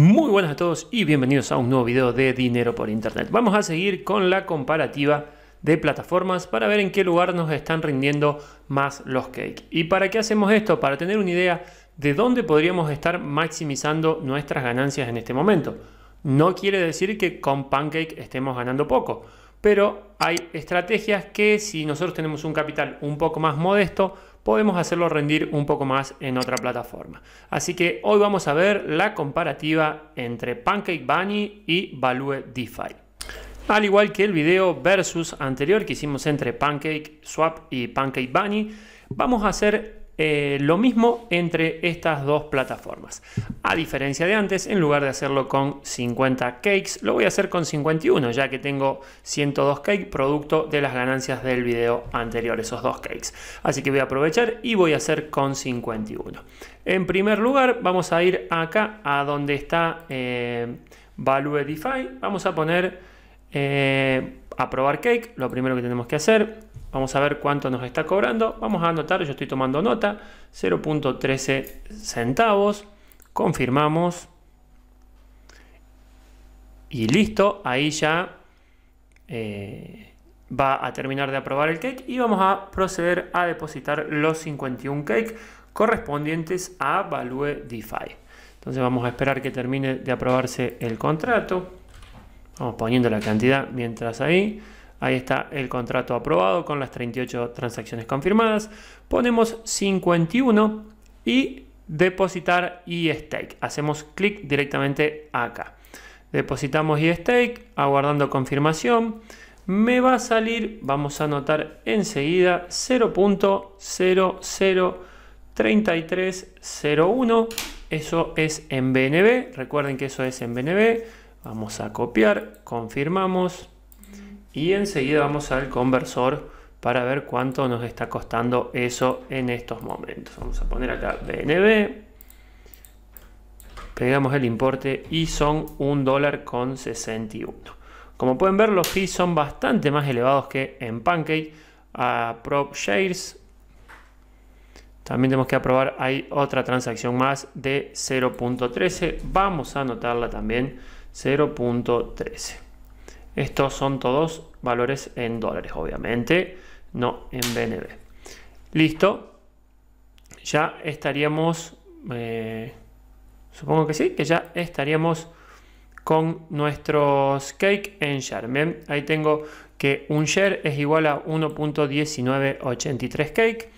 Muy buenas a todos y bienvenidos a un nuevo video de Dinero por Internet. Vamos a seguir con la comparativa de plataformas para ver en qué lugar nos están rindiendo más los cakes. ¿Y para qué hacemos esto? Para tener una idea de dónde podríamos estar maximizando nuestras ganancias en este momento. No quiere decir que con Pancake estemos ganando poco, pero hay estrategias que si nosotros tenemos un capital un poco más modesto, podemos hacerlo rendir un poco más en otra plataforma. Así que hoy vamos a ver la comparativa entre Pancake Bunny y Value DeFi. Al igual que el video versus anterior que hicimos entre Pancake Swap y Pancake Bunny, vamos a hacer eh, lo mismo entre estas dos plataformas. A diferencia de antes, en lugar de hacerlo con 50 cakes, lo voy a hacer con 51, ya que tengo 102 cakes producto de las ganancias del video anterior, esos dos cakes. Así que voy a aprovechar y voy a hacer con 51. En primer lugar, vamos a ir acá a donde está eh, Value Edify. Vamos a poner eh, a probar cake, lo primero que tenemos que hacer. Vamos a ver cuánto nos está cobrando. Vamos a anotar, yo estoy tomando nota, 0.13 centavos. Confirmamos. Y listo, ahí ya eh, va a terminar de aprobar el cake y vamos a proceder a depositar los 51 cake correspondientes a Value DeFi. Entonces vamos a esperar que termine de aprobarse el contrato. Vamos poniendo la cantidad mientras ahí. Ahí está el contrato aprobado con las 38 transacciones confirmadas. Ponemos 51 y depositar y stake. Hacemos clic directamente acá. Depositamos y stake, aguardando confirmación. Me va a salir, vamos a anotar enseguida, 0.003301. Eso es en BNB. Recuerden que eso es en BNB. Vamos a copiar, confirmamos y enseguida vamos al conversor para ver cuánto nos está costando eso en estos momentos. Vamos a poner acá BNB, pegamos el importe y son un dólar con 61. Como pueden ver, los fees son bastante más elevados que en Pancake. A Prop Shares también tenemos que aprobar, hay otra transacción más de 0.13. Vamos a anotarla también, 0.13. Estos son todos valores en dólares, obviamente, no en BNB. Listo. Ya estaríamos, eh, supongo que sí, que ya estaríamos con nuestros cake en share. Ahí tengo que un share es igual a 1.1983 cake.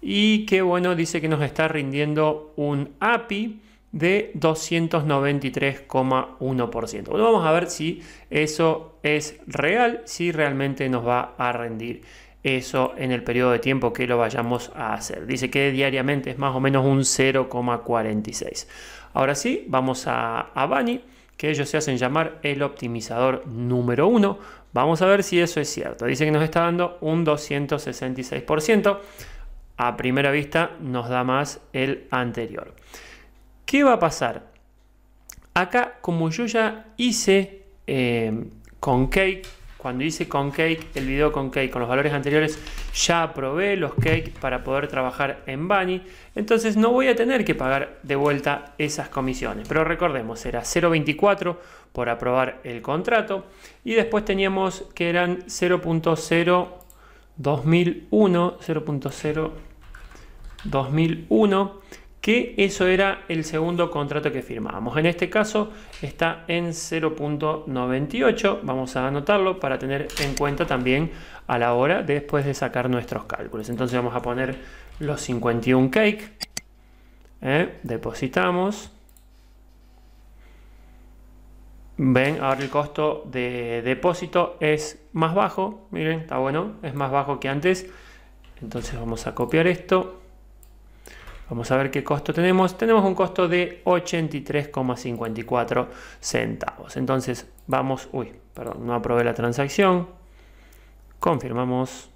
Y qué bueno, dice que nos está rindiendo un API de 293,1%. vamos a ver si eso es real, si realmente nos va a rendir eso en el periodo de tiempo que lo vayamos a hacer. Dice que diariamente es más o menos un 0,46. Ahora sí, vamos a, a Bani, que ellos se hacen llamar el optimizador número 1. Vamos a ver si eso es cierto. Dice que nos está dando un 266%. A primera vista nos da más el anterior. ¿Qué va a pasar? Acá, como yo ya hice eh, con cake, cuando hice con cake, el video con cake, con los valores anteriores, ya probé los cake para poder trabajar en Bunny. Entonces no voy a tener que pagar de vuelta esas comisiones. Pero recordemos, era 0.24 por aprobar el contrato. Y después teníamos que eran 0.0 2001, 0.0 2001 que eso era el segundo contrato que firmábamos. En este caso está en 0.98, vamos a anotarlo para tener en cuenta también a la hora después de sacar nuestros cálculos. Entonces vamos a poner los 51 cake, eh, depositamos. Ven, ahora el costo de depósito es más bajo, miren, está bueno, es más bajo que antes. Entonces vamos a copiar esto Vamos a ver qué costo tenemos. Tenemos un costo de 83,54 centavos. Entonces vamos, uy, perdón, no aprobé la transacción. Confirmamos.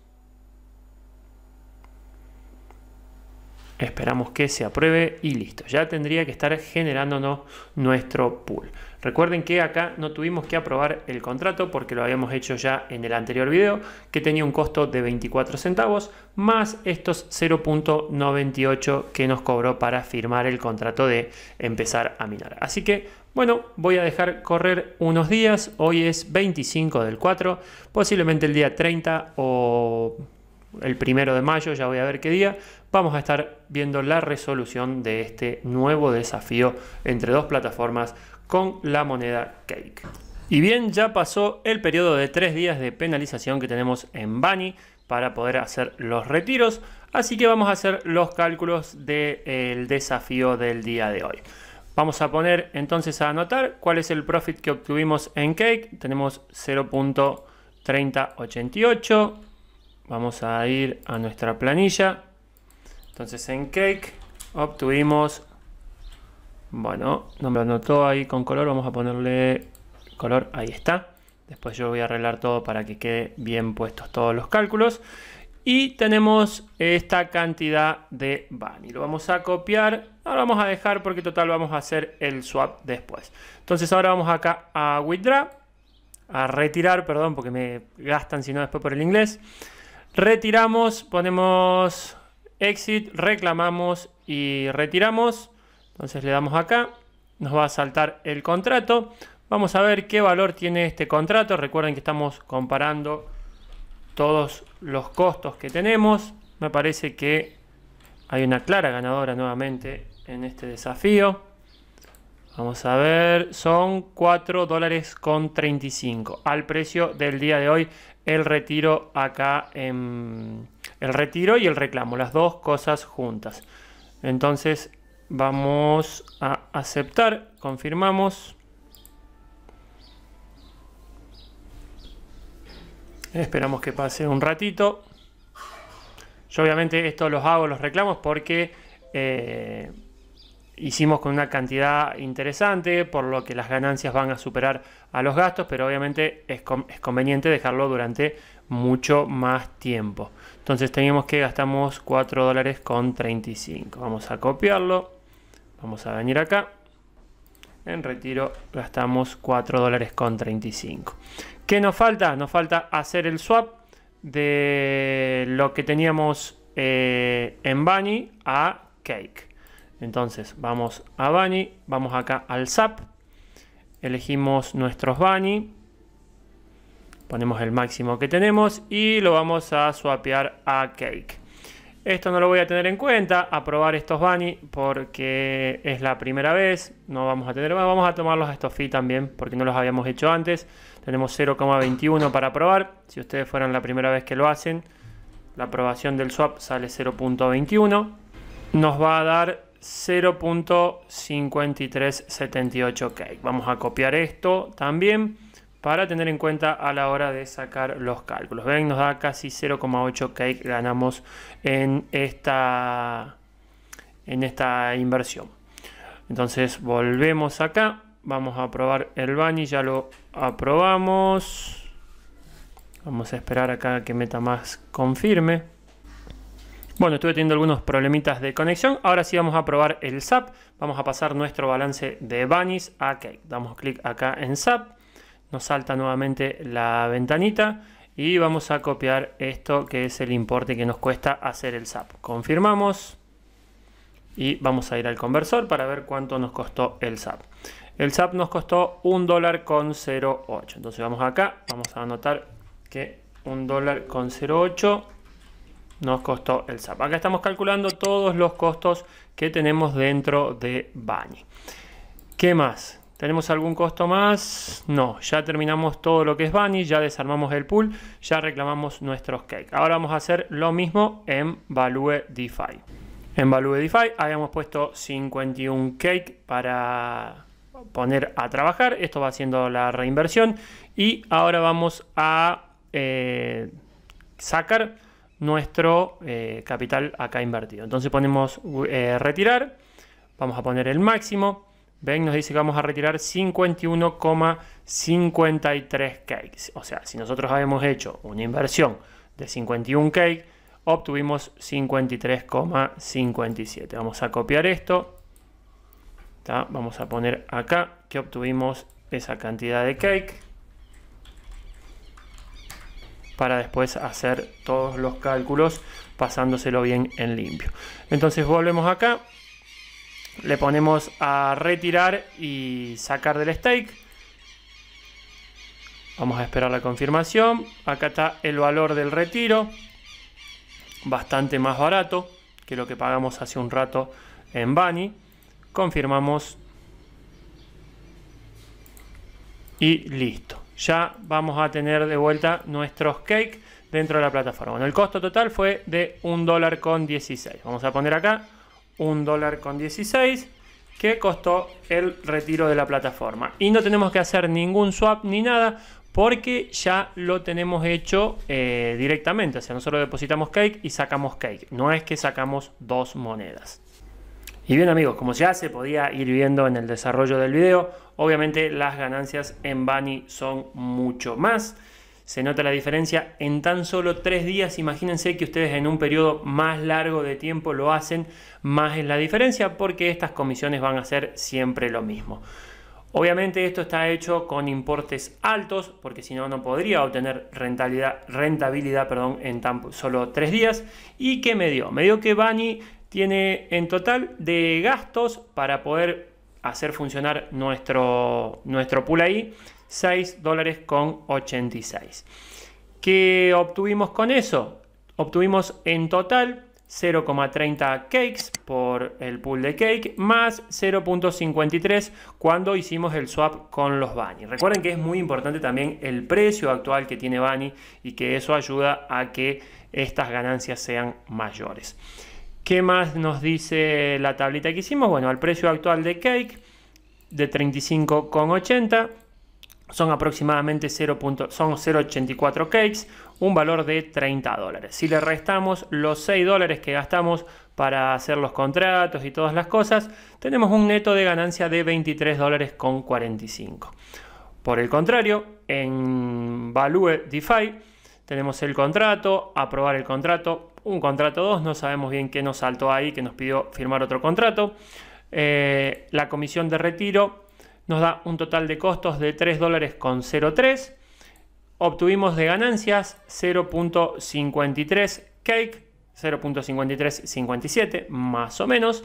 Esperamos que se apruebe y listo. Ya tendría que estar generándonos nuestro pool. Recuerden que acá no tuvimos que aprobar el contrato porque lo habíamos hecho ya en el anterior video, que tenía un costo de 24 centavos más estos 0.98 que nos cobró para firmar el contrato de empezar a minar. Así que, bueno, voy a dejar correr unos días. Hoy es 25 del 4, posiblemente el día 30 o el primero de mayo, ya voy a ver qué día, vamos a estar viendo la resolución de este nuevo desafío entre dos plataformas con la moneda Cake. Y bien, ya pasó el periodo de tres días de penalización que tenemos en Bani para poder hacer los retiros, así que vamos a hacer los cálculos del desafío del día de hoy. Vamos a poner entonces a anotar cuál es el profit que obtuvimos en Cake. Tenemos 0.3088, Vamos a ir a nuestra planilla. Entonces en Cake obtuvimos, bueno, no me anotó ahí con color, vamos a ponerle color, ahí está. Después yo voy a arreglar todo para que quede bien puestos todos los cálculos. Y tenemos esta cantidad de Y Lo vamos a copiar. Ahora vamos a dejar porque total vamos a hacer el swap después. Entonces ahora vamos acá a withdraw. A retirar, perdón, porque me gastan si no después por el inglés retiramos, ponemos exit, reclamamos y retiramos. Entonces le damos acá, nos va a saltar el contrato. Vamos a ver qué valor tiene este contrato. Recuerden que estamos comparando todos los costos que tenemos. Me parece que hay una clara ganadora nuevamente en este desafío. Vamos a ver, son 4 dólares con 35 al precio del día de hoy. El retiro acá, en, el retiro y el reclamo, las dos cosas juntas. Entonces vamos a aceptar, confirmamos. Esperamos que pase un ratito. Yo obviamente esto los hago, los reclamos, porque... Eh, hicimos con una cantidad interesante, por lo que las ganancias van a superar a los gastos, pero obviamente es, conveniente dejarlo durante mucho más tiempo. Entonces teníamos que gastamos 4 dólares con 35. Vamos a copiarlo. Vamos a venir acá. En retiro gastamos 4 dólares con 35. ¿Qué nos falta? Nos falta hacer el swap de lo que teníamos eh, en Bunny a Cake. Entonces vamos a Bunny, vamos acá al SAP, elegimos nuestros Bunny, ponemos el máximo que tenemos y lo vamos a swapear a Cake. Esto no lo voy a tener en cuenta, a probar estos Bunny porque es la primera vez, no vamos a tener, vamos a tomarlos a estos también porque no los habíamos hecho antes. Tenemos 0,21 para probar, si ustedes fueran la primera vez que lo hacen, la aprobación del swap sale 0.21. Nos va a dar 0.5378K. Vamos a copiar esto también para tener en cuenta a la hora de sacar los cálculos. Ven, nos da casi 0,8K ganamos en esta, en esta inversión. Entonces volvemos acá, vamos a probar el bunny, ya lo aprobamos. Vamos a esperar acá que meta más confirme. Bueno, estuve teniendo algunos problemitas de conexión. Ahora sí vamos a probar el SAP. Vamos a pasar nuestro balance de Banis a Cake. Damos clic acá en SAP. Nos salta nuevamente la ventanita. Y vamos a copiar esto que es el importe que nos cuesta hacer el SAP. Confirmamos. Y vamos a ir al conversor para ver cuánto nos costó el SAP. El SAP nos costó un dólar con 0,8. Entonces vamos acá, vamos a anotar que un dólar con 0,8 nos costó el SAP. Acá estamos calculando todos los costos que tenemos dentro de Bani. ¿Qué más? ¿Tenemos algún costo más? No, ya terminamos todo lo que es Bani, ya desarmamos el pool, ya reclamamos nuestros cake. Ahora vamos a hacer lo mismo en Value DeFi. En Value DeFi habíamos puesto 51 cake para poner a trabajar. Esto va haciendo la reinversión. Y ahora vamos a eh, sacar nuestro eh, capital acá invertido. Entonces ponemos eh, retirar, vamos a poner el máximo. Ven, nos dice que vamos a retirar 51,53 cakes. O sea, si nosotros habíamos hecho una inversión de 51 cakes, obtuvimos 53,57. Vamos a copiar esto. Vamos a poner acá que obtuvimos esa cantidad de cake para después hacer todos los cálculos pasándoselo bien en limpio. Entonces volvemos acá, le ponemos a retirar y sacar del stake. Vamos a esperar la confirmación. Acá está el valor del retiro, bastante más barato que lo que pagamos hace un rato en Bani. Confirmamos y listo. Ya vamos a tener de vuelta nuestros cake dentro de la plataforma. Bueno, el costo total fue de un dólar con 16. Vamos a poner acá un dólar con 16 que costó el retiro de la plataforma. Y no tenemos que hacer ningún swap ni nada porque ya lo tenemos hecho eh, directamente. O sea, nosotros depositamos cake y sacamos cake. No es que sacamos dos monedas. Y bien amigos, como ya se podía ir viendo en el desarrollo del video, obviamente las ganancias en Bani son mucho más. Se nota la diferencia en tan solo tres días. Imagínense que ustedes en un periodo más largo de tiempo lo hacen, más es la diferencia porque estas comisiones van a ser siempre lo mismo. Obviamente esto está hecho con importes altos porque si no no podría obtener rentabilidad, rentabilidad perdón, en tan solo tres días. ¿Y qué me dio? Me dio que Bani tiene en total de gastos para poder hacer funcionar nuestro, nuestro pool ahí, 6 dólares con 86. ¿Qué obtuvimos con eso? Obtuvimos en total 0,30 cakes por el pool de cake más 0.53 cuando hicimos el swap con los Bunny. Recuerden que es muy importante también el precio actual que tiene Bunny y que eso ayuda a que estas ganancias sean mayores. ¿Qué más nos dice la tablita que hicimos? Bueno, al precio actual de Cake de 35,80 son aproximadamente 0,84 cakes, un valor de 30 dólares. Si le restamos los 6 dólares que gastamos para hacer los contratos y todas las cosas, tenemos un neto de ganancia de 23 dólares con 45. Por el contrario, en Value DeFi tenemos el contrato, aprobar el contrato, un contrato 2, no sabemos bien qué nos saltó ahí, que nos pidió firmar otro contrato. Eh, la comisión de retiro nos da un total de costos de 3 dólares con 03. Obtuvimos de ganancias 0.53 cake, 0.5357 más o menos.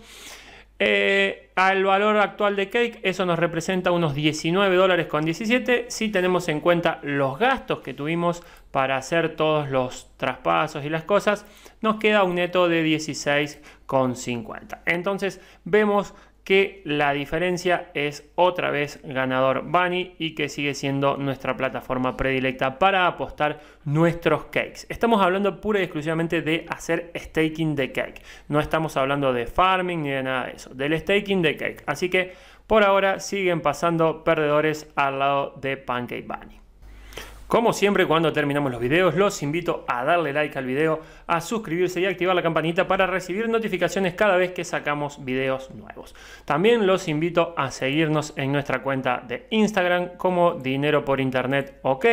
Eh, al valor actual de Cake, eso nos representa unos 19 dólares con 17 si tenemos en cuenta los gastos que tuvimos para hacer todos los traspasos y las cosas, nos queda un neto de 16,50. con Entonces vemos que la diferencia es otra vez ganador Bunny y que sigue siendo nuestra plataforma predilecta para apostar nuestros cakes. Estamos hablando pura y exclusivamente de hacer staking de cake. No estamos hablando de farming ni de nada de eso, del staking de cake. Así que por ahora siguen pasando perdedores al lado de Pancake Bunny. Como siempre, cuando terminamos los videos, los invito a darle like al video, a suscribirse y activar la campanita para recibir notificaciones cada vez que sacamos videos nuevos. También los invito a seguirnos en nuestra cuenta de Instagram como Dinero por Internet OK,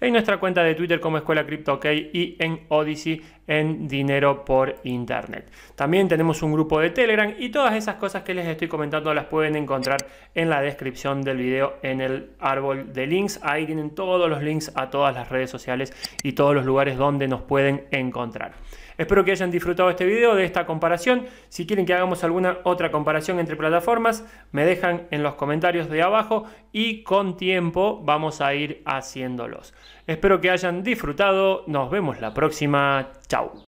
en nuestra cuenta de Twitter como Escuela Cripto OK y en Odyssey en dinero por internet. También tenemos un grupo de Telegram y todas esas cosas que les estoy comentando las pueden encontrar en la descripción del video en el árbol de links. Ahí tienen todos los links a todas las redes sociales y todos los lugares donde nos pueden encontrar. Espero que hayan disfrutado este video de esta comparación. Si quieren que hagamos alguna otra comparación entre plataformas, me dejan en los comentarios de abajo y con tiempo vamos a ir haciéndolos. Espero que hayan disfrutado. Nos vemos la próxima. Chao.